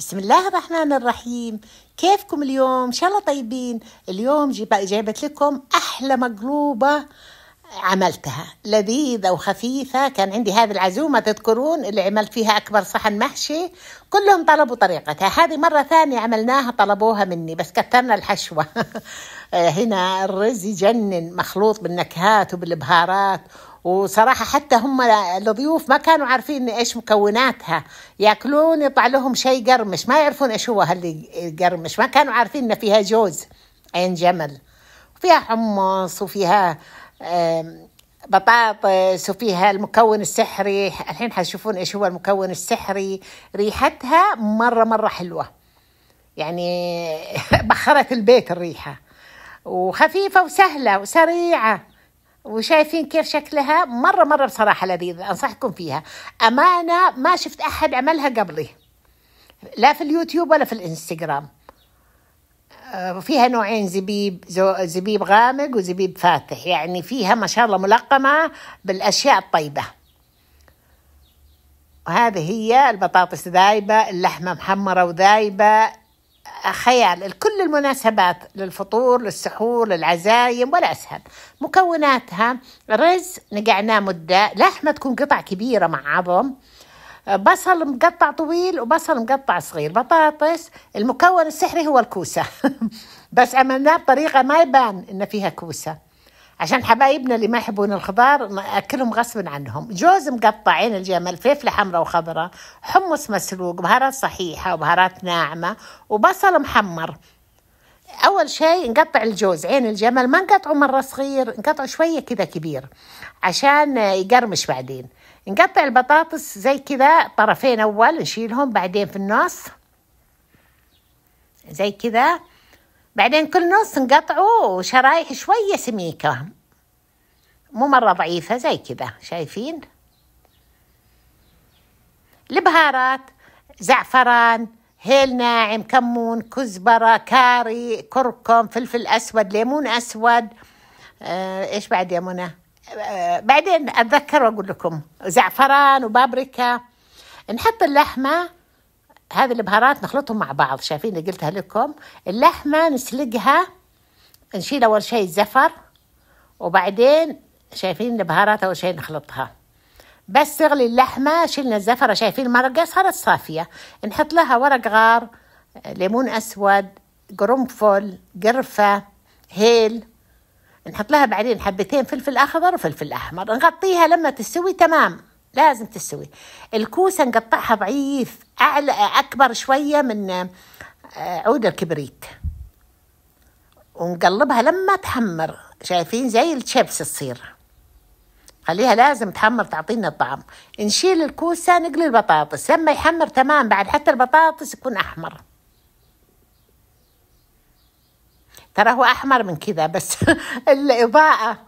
بسم الله الرحمن الرحيم كيفكم اليوم ان شاء الله طيبين اليوم جابت لكم احلى مقلوبه عملتها لذيذة وخفيفة كان عندي هذه العزومة تذكرون اللي عملت فيها أكبر صحن محشي كلهم طلبوا طريقتها هذه مرة ثانية عملناها طلبوها مني بس كثرنا الحشوة آه، هنا الرز يجنن مخلوط بالنكهات وبالبهارات وصراحه حتى هم الضيوف ما كانوا عارفين ايش مكوناتها ياكلون يطلع لهم شيء قرمش ما يعرفون ايش هو هاللي قرمش ما كانوا عارفين ان فيها جوز عين جمل فيها حمص وفيها بطاطس وفيها المكون السحري الحين حتشوفون ايش هو المكون السحري ريحتها مره مره حلوه يعني بخرت البيت الريحه وخفيفه وسهله وسريعه وشايفين كيف شكلها مرة مرة بصراحة لذيذة أنصحكم فيها أمانة ما شفت أحد عملها قبلي لا في اليوتيوب ولا في الإنستغرام آه، فيها نوعين زبيب زبيب غامق وزبيب فاتح يعني فيها ما شاء الله ملقمة بالأشياء الطيبة وهذه هي البطاطس ذايبة اللحمة محمرة وذايبة خيال لكل المناسبات للفطور للسحور للعزايم ولا أسهل مكوناتها رز نقعناه مدة لحمة تكون قطع كبيرة مع عظم بصل مقطع طويل وبصل مقطع صغير بطاطس المكون السحري هو الكوسة بس عملناه بطريقة ما يبان إن فيها كوسة عشان حبايبنا اللي ما يحبون الخضار اكلهم غصب عنهم جوز مقطعين الجمل فلفله حمراء وخضراء حمص مسلوق بهارات صحيحه وبهارات ناعمه وبصل محمر اول شيء نقطع الجوز عين الجمل ما نقطعه مره صغير نقطعه شويه كذا كبير عشان يقرمش بعدين نقطع البطاطس زي كذا طرفين اول نشيلهم بعدين في النص زي كذا بعدين كل نص نقطعه شرايح شوية سميكة مو مرة ضعيفة زي كذا شايفين البهارات زعفران هيل ناعم كمون كزبرة كاري كركم فلفل أسود ليمون أسود آه، إيش بعد يا منى آه، بعدين أتذكر وأقول لكم زعفران وبابريكا نحط اللحمة هذه البهارات نخلطهم مع بعض شايفين اللي قلتها لكم اللحمة نسلقها نشيل أول شيء الزفر وبعدين شايفين البهارات أول شيء نخلطها بس تغلي اللحمة شلنا الزفرة شايفين المرقة صارت صافية نحط لها ورق غار ليمون أسود قرنفل قرفة هيل نحط لها بعدين حبتين فلفل أخضر وفلفل أحمر نغطيها لما تستوي تمام لازم تستوي الكوسة نقطعها ضعيف أعلى أكبر شوية من آه، عود الكبريت ونقلبها لما تحمر شايفين زي الشيبس تصير خليها لازم تحمر تعطينا الطعم نشيل الكوسة نقلي البطاطس لما يحمر تمام بعد حتى البطاطس يكون أحمر ترى هو أحمر من كذا بس الإضاءة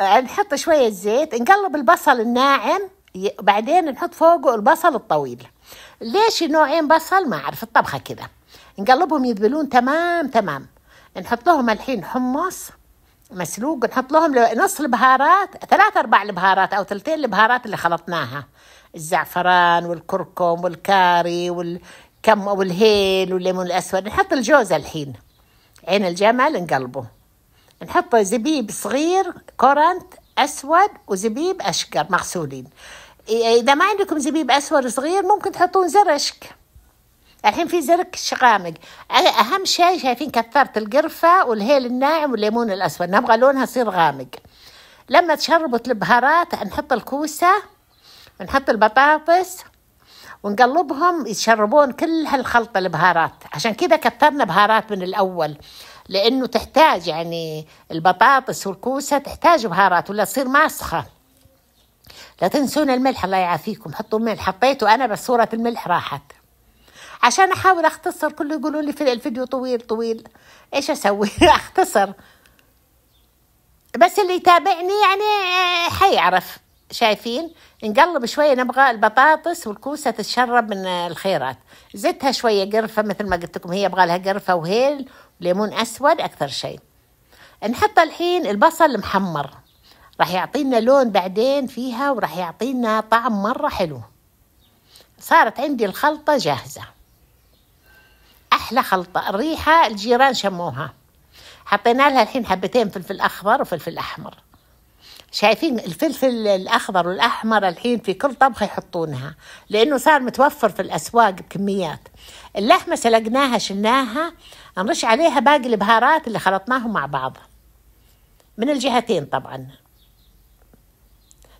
نحط شوية زيت نقلب البصل الناعم وبعدين نحط فوقه البصل الطويل ليش نوعين بصل ما اعرف الطبخه كذا نقلبهم يذبلون تمام تمام نحط لهم الحين حمص مسلوق نحط لهم نص البهارات ثلاث ارباع البهارات او ثلثين البهارات اللي خلطناها الزعفران والكركم والكاري والكم والهيل والليمون الاسود نحط الجوز الحين عين الجمل نقلبه نحط زبيب صغير كورنت أسود وزبيب أشقر مغسولين إذا ما عندكم زبيب أسود صغير ممكن تحطون زرشك الحين في زرك شقامق أهم شيء شايفين كثرت القرفة والهيل الناعم والليمون الأسود نبغى لونها يصير غامق لما تشربت البهارات نحط الكوسة نحط البطاطس ونقلبهم يشربون كل هالخلطة البهارات عشان كذا كثرنا بهارات من الأول لأنه تحتاج يعني البطاطس والكوسة تحتاج بهارات ولا تصير ماسخة لا تنسون الملح الله يعافيكم حطوا ملح حطيته أنا بس صورة الملح راحت عشان أحاول أختصر كله يقولوا لي في الفيديو طويل طويل إيش أسوي أختصر بس اللي يتابعني يعني آه، حيعرف شايفين نقلب شوية نبغى البطاطس والكوسة تتشرب من الخيرات زدتها شوية قرفة مثل ما قلت لكم هي يبغى لها قرفة وهيل وليمون أسود أكثر شيء نحط الحين البصل المحمر راح يعطينا لون بعدين فيها وراح يعطينا طعم مرة حلو صارت عندي الخلطة جاهزة أحلى خلطة الريحة الجيران شموها حطينا لها الحين حبتين فلفل أخضر وفلفل أحمر شايفين الفلفل الأخضر والأحمر الحين في كل طبخة يحطونها لأنه صار متوفر في الأسواق بكميات اللحمة سلقناها شلناها نرش عليها باقي البهارات اللي خلطناهم مع بعض من الجهتين طبعا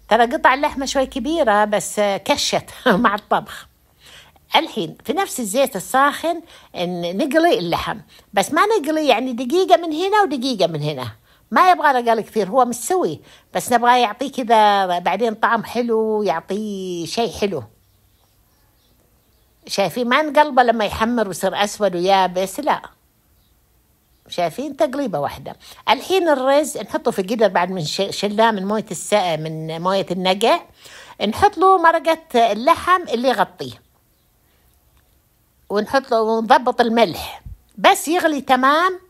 ترى قطع اللحمة شوي كبيرة بس كشت مع الطبخ الحين في نفس الزيت الساخن نقلي اللحم بس ما نقلي يعني دقيقة من هنا ودقيقة من هنا ما يبغى قال كثير هو مستوي بس نبغى يعطيه كذا بعدين طعم حلو يعطيه شيء حلو شايفين ما نقلبه لما يحمر ويصير اسود ويابس لا شايفين تقليبه واحده الحين الرز نحطه في قدر بعد من شلناه من مويه الس... من مويه النقع نحط له مرقه اللحم اللي يغطيه ونحط له ونضبط الملح بس يغلي تمام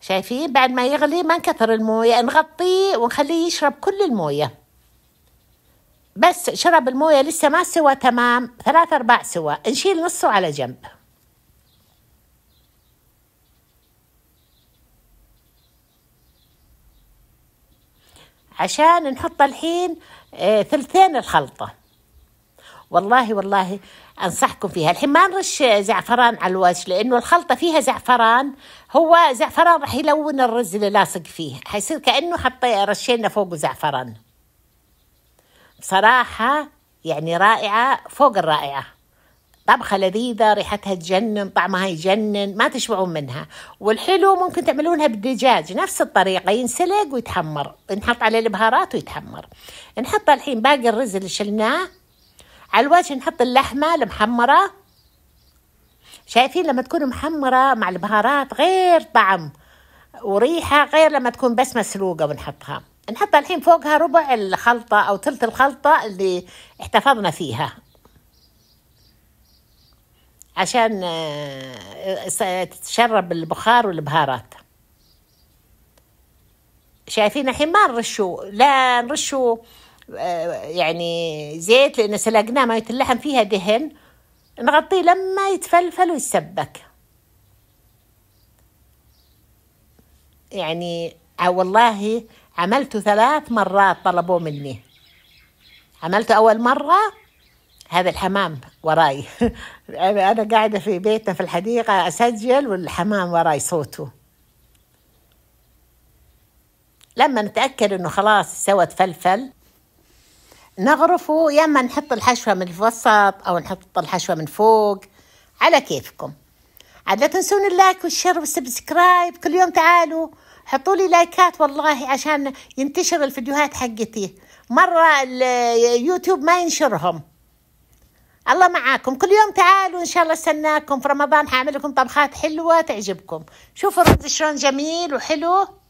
شايفين بعد ما يغلي ما نكثر المويه نغطيه ونخليه يشرب كل المويه بس شرب المويه لسه ما سوى تمام ثلاث ارباع سوى نشيل نصه على جنب عشان نحط الحين آه، ثلثين الخلطه والله والله أنصحكم فيها الحين ما نرش زعفران على الوجه لأنه الخلطة فيها زعفران هو زعفران راح يلون الرز اللي لاصق فيه حيصير كأنه حطي رشينا فوقه زعفران بصراحة يعني رائعة فوق الرائعة طبخة لذيذة ريحتها تجنن طعمها يجنن ما تشبعون منها والحلو ممكن تعملونها بالدجاج نفس الطريقة ينسلق ويتحمر نحط عليه البهارات ويتحمر نحط الحين باقي الرز اللي شلناه على الوجه نحط اللحمة المحمرة شايفين لما تكون محمرة مع البهارات غير طعم وريحة غير لما تكون بس مسلوقة ونحطها نحطها الحين فوقها ربع الخلطة أو ثلث الخلطة اللي احتفظنا فيها عشان آه، تتشرب البخار والبهارات شايفين الحين ما نرشوا لا نرشوا آه، يعني زيت لأن سلقناه ما اللحم فيها دهن نغطيه لما يتفلفل ويسبك يعني آه، والله عملته ثلاث مرات طلبوه مني عملته أول مرة هذا الحمام وراي أنا قاعدة في بيتنا في الحديقة أسجل والحمام وراي صوته لما نتأكد أنه خلاص سوى تفلفل نغرفه يا اما نحط الحشوه من الوسط او نحط الحشوه من فوق على كيفكم عاد لا تنسون اللايك والشير والسبسكرايب كل يوم تعالوا حطوا لي لايكات والله عشان ينتشر الفيديوهات حقتي مرة اليوتيوب ما ينشرهم الله معاكم كل يوم تعالوا إن شاء الله استناكم في رمضان حاعمل لكم طبخات حلوة تعجبكم شوفوا الرز شلون جميل وحلو